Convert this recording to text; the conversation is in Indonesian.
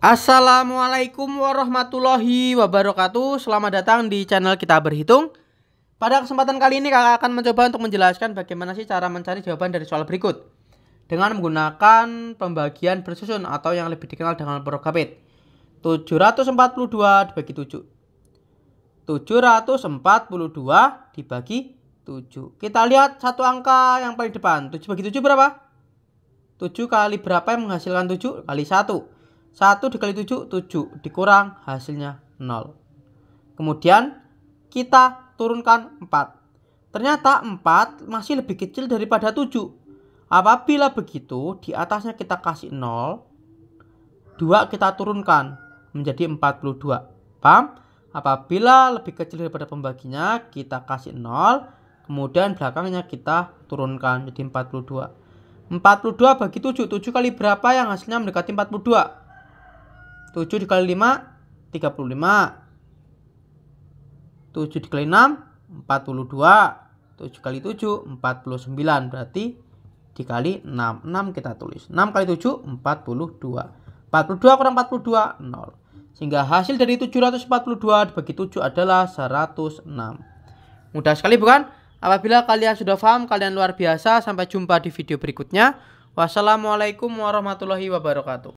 Assalamualaikum warahmatullahi wabarakatuh Selamat datang di channel kita berhitung Pada kesempatan kali ini kakak akan mencoba untuk menjelaskan bagaimana sih cara mencari jawaban dari soal berikut Dengan menggunakan pembagian bersusun atau yang lebih dikenal dengan puluh 742 dibagi 7 742 dibagi 7 Kita lihat satu angka yang paling depan 7 bagi 7 berapa? 7 kali berapa yang menghasilkan 7? Kali 1 1 dikali 7, 7. Dikurang hasilnya 0. Kemudian kita turunkan 4. Ternyata 4 masih lebih kecil daripada 7. Apabila begitu, di atasnya kita kasih 0. 2 kita turunkan menjadi 42. Paham? Apabila lebih kecil daripada pembaginya, kita kasih 0. Kemudian belakangnya kita turunkan jadi 42. 42 bagi 7. 7 kali berapa yang hasilnya mendekati 42? 7 dikali 5 35 7 dikali 6 42 7 kali 7 49 berarti dikali 6 6 kita tulis 6 kali 7 42 42 kurang 42 0 sehingga hasil dari 742 dibagi 7 adalah 106 mudah sekali bukan? Apabila kalian sudah paham, kalian luar biasa. Sampai jumpa di video berikutnya. Wassalamualaikum warahmatullahi wabarakatuh.